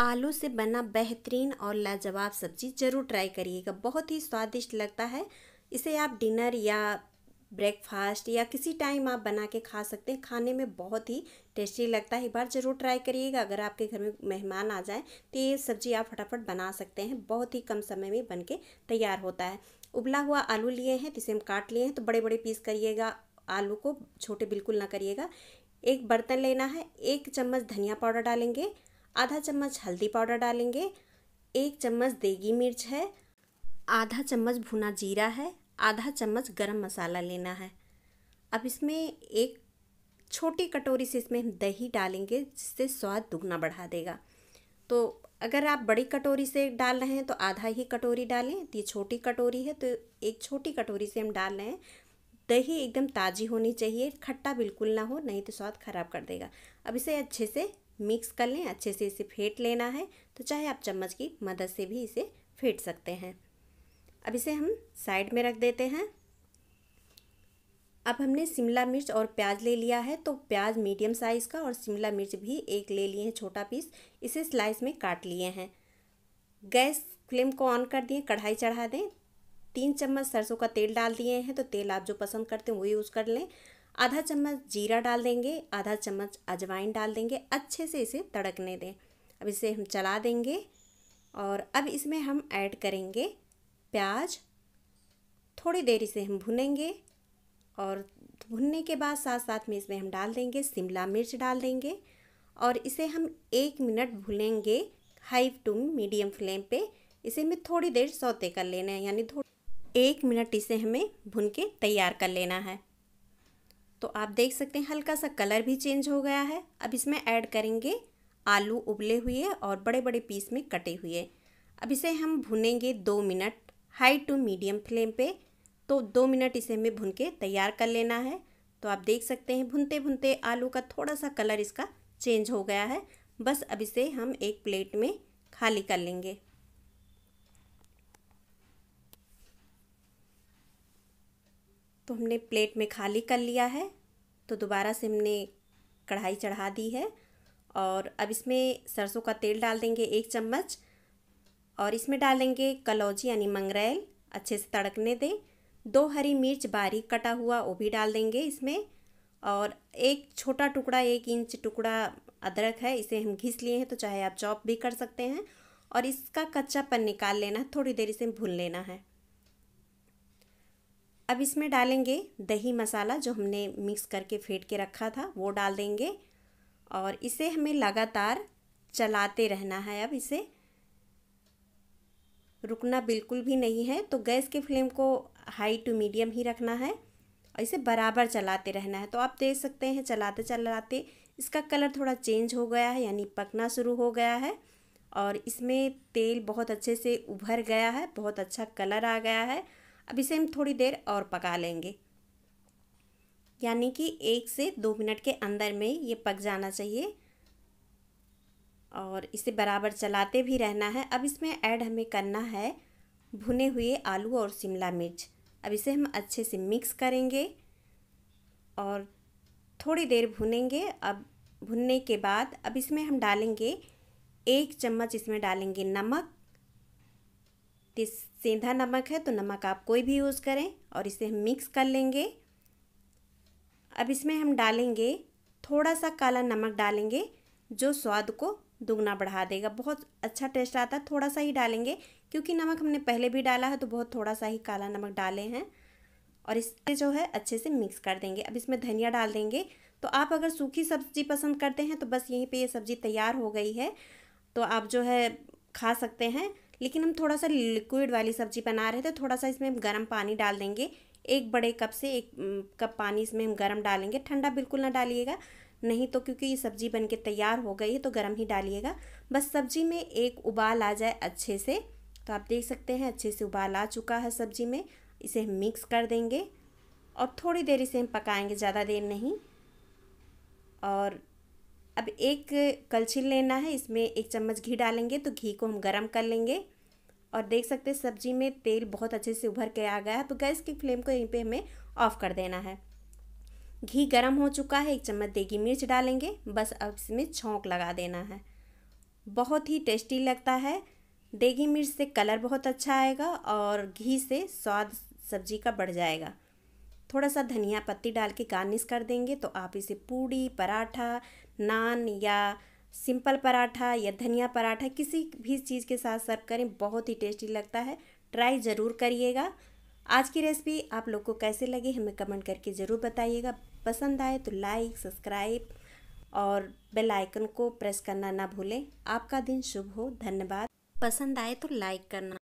आलू से बना बेहतरीन और लाजवाब सब्जी ज़रूर ट्राई करिएगा बहुत ही स्वादिष्ट लगता है इसे आप डिनर या ब्रेकफास्ट या किसी टाइम आप बना के खा सकते हैं खाने में बहुत ही टेस्टी लगता है एक बार ज़रूर ट्राई करिएगा अगर आपके घर में मेहमान आ जाए तो ये सब्ज़ी आप फटाफट बना सकते हैं बहुत ही कम समय में बन के तैयार होता है उबला हुआ आलू लिए हैं जिसे तो हम काट लिए हैं तो बड़े बड़े पीस करिएगा आलू को छोटे बिल्कुल ना करिएगा एक बर्तन लेना है एक चम्मच धनिया पाउडर डालेंगे आधा चम्मच हल्दी पाउडर डालेंगे एक चम्मच देगी मिर्च है आधा चम्मच भुना जीरा है आधा चम्मच गरम मसाला लेना है अब इसमें एक छोटी कटोरी से इसमें हम दही डालेंगे जिससे स्वाद दुगना बढ़ा देगा तो अगर आप बड़ी कटोरी से डाल रहे हैं तो आधा ही कटोरी डालें तो ये छोटी कटोरी है तो एक छोटी कटोरी से हम डाल रहे हैं दही एकदम ताज़ी होनी चाहिए खट्टा बिल्कुल ना हो नहीं तो स्वाद ख़राब कर देगा अब इसे अच्छे से मिक्स कर लें अच्छे से इसे फेंट लेना है तो चाहे आप चम्मच की मदद से भी इसे फेंट सकते हैं अब इसे हम साइड में रख देते हैं अब हमने शिमला मिर्च और प्याज ले लिया है तो प्याज मीडियम साइज़ का और शिमला मिर्च भी एक ले लिए हैं छोटा पीस इसे स्लाइस में काट लिए हैं गैस फ्लेम को ऑन कर दिए कढ़ाई चढ़ा दें तीन चम्मच सरसों का तेल डाल दिए हैं तो तेल आप जो पसंद करते हैं वो यूज़ कर लें आधा चम्मच जीरा डाल देंगे आधा चम्मच अजवाइन डाल देंगे अच्छे से इसे तड़कने दें अब इसे हम चला देंगे और अब इसमें हम ऐड करेंगे प्याज थोड़ी देर इसे हम भुनेंगे और भुनने के बाद साथ साथ में इसमें हम डाल देंगे शिमला मिर्च डाल देंगे और इसे हम एक मिनट भुनेंगे हाई टू मीडियम फ्लेम पे इसे हमें थोड़ी देर सौते कर लेना है यानी थोड़ी एक मिनट इसे हमें भुन के तैयार कर लेना है तो आप देख सकते हैं हल्का सा कलर भी चेंज हो गया है अब इसमें ऐड करेंगे आलू उबले हुए और बड़े बड़े पीस में कटे हुए अब इसे हम भुनेंगे दो minute high to medium flame पे तो दो मिनट इसे हमें भुन के तैयार कर लेना है तो आप देख सकते हैं भुनते भुनते आलू का थोड़ा सा कलर इसका चेंज हो गया है बस अब इसे हम एक प्लेट में खाली कर लेंगे तो हमने प्लेट में खाली कर लिया है तो दोबारा से हमने कढ़ाई चढ़ा दी है और अब इसमें सरसों का तेल डाल देंगे एक चम्मच और इसमें डालेंगे कलौजी यानी मंगरेल अच्छे से तड़कने दें दो हरी मिर्च बारीक कटा हुआ वो भी डाल देंगे इसमें और एक छोटा टुकड़ा एक इंच टुकड़ा अदरक है इसे हम घिस लिए हैं तो चाहे आप चॉप भी कर सकते हैं और इसका कच्चापन निकाल लेना है थोड़ी देर इसे भून लेना है अब इसमें डालेंगे दही मसाला जो हमने मिक्स करके फेंट के रखा था वो डाल देंगे और इसे हमें लगातार चलाते रहना है अब इसे रुकना बिल्कुल भी नहीं है तो गैस के फ्लेम को हाई टू मीडियम ही रखना है और इसे बराबर चलाते रहना है तो आप देख सकते हैं चलाते चलाते इसका कलर थोड़ा चेंज हो गया है यानी पकना शुरू हो गया है और इसमें तेल बहुत अच्छे से उभर गया है बहुत अच्छा कलर आ गया है अब इसे हम थोड़ी देर और पका लेंगे यानी कि एक से दो मिनट के अंदर में ये पक जाना चाहिए और इसे बराबर चलाते भी रहना है अब इसमें ऐड हमें करना है भुने हुए आलू और शिमला मिर्च अब इसे हम अच्छे से मिक्स करेंगे और थोड़ी देर भुनेंगे अब भुनने के बाद अब इसमें हम डालेंगे एक चम्मच इसमें डालेंगे नमक कि सीधा नमक है तो नमक आप कोई भी यूज़ करें और इसे हम मिक्स कर लेंगे अब इसमें हम डालेंगे थोड़ा सा काला नमक डालेंगे जो स्वाद को दुगना बढ़ा देगा बहुत अच्छा टेस्ट आता है थोड़ा सा ही डालेंगे क्योंकि नमक हमने पहले भी डाला है तो बहुत थोड़ा सा ही काला नमक डाले हैं और इसे जो है अच्छे से मिक्स कर देंगे अब इसमें धनिया डाल देंगे तो आप अगर सूखी सब्जी पसंद करते हैं तो बस यहीं पे ये सब्ज़ी तैयार हो गई है तो आप जो है खा सकते हैं लेकिन हम थोड़ा सा लिक्विड वाली सब्जी बना रहे थे थोड़ा सा इसमें हम गर्म पानी डाल देंगे एक बड़े कप से एक कप पानी इसमें हम गर्म डालेंगे ठंडा बिल्कुल ना डालिएगा नहीं तो क्योंकि ये सब्ज़ी बनके तैयार हो गई है तो गर्म ही डालिएगा बस सब्ज़ी में एक उबाल आ जाए अच्छे से तो आप देख सकते हैं अच्छे से उबाल आ चुका है सब्ज़ी में इसे हम मिक्स कर देंगे और थोड़ी देर इसे हम पकाएँगे ज़्यादा देर नहीं और अब एक कलछिल लेना है इसमें एक चम्मच घी डालेंगे तो घी को हम गर्म कर लेंगे और देख सकते हैं सब्जी में तेल बहुत अच्छे से उभर के आ गया है तो गैस की फ्लेम को यहीं पे हमें ऑफ़ कर देना है घी गर्म हो चुका है एक चम्मच देगी मिर्च डालेंगे बस अब इसमें छोंक लगा देना है बहुत ही टेस्टी लगता है देगी मिर्च से कलर बहुत अच्छा आएगा और घी से स्वाद सब्जी का बढ़ जाएगा थोड़ा सा धनिया पत्ती डाल के गार्निश कर देंगे तो आप इसे पूड़ी पराठा नान या सिंपल पराठा या धनिया पराठा किसी भी चीज़ के साथ सर्व करें बहुत ही टेस्टी लगता है ट्राई ज़रूर करिएगा आज की रेसिपी आप लोग को कैसे लगी हमें कमेंट करके ज़रूर बताइएगा पसंद आए तो लाइक सब्सक्राइब और बेल आइकन को प्रेस करना ना भूलें आपका दिन शुभ हो धन्यवाद पसंद आए तो लाइक करना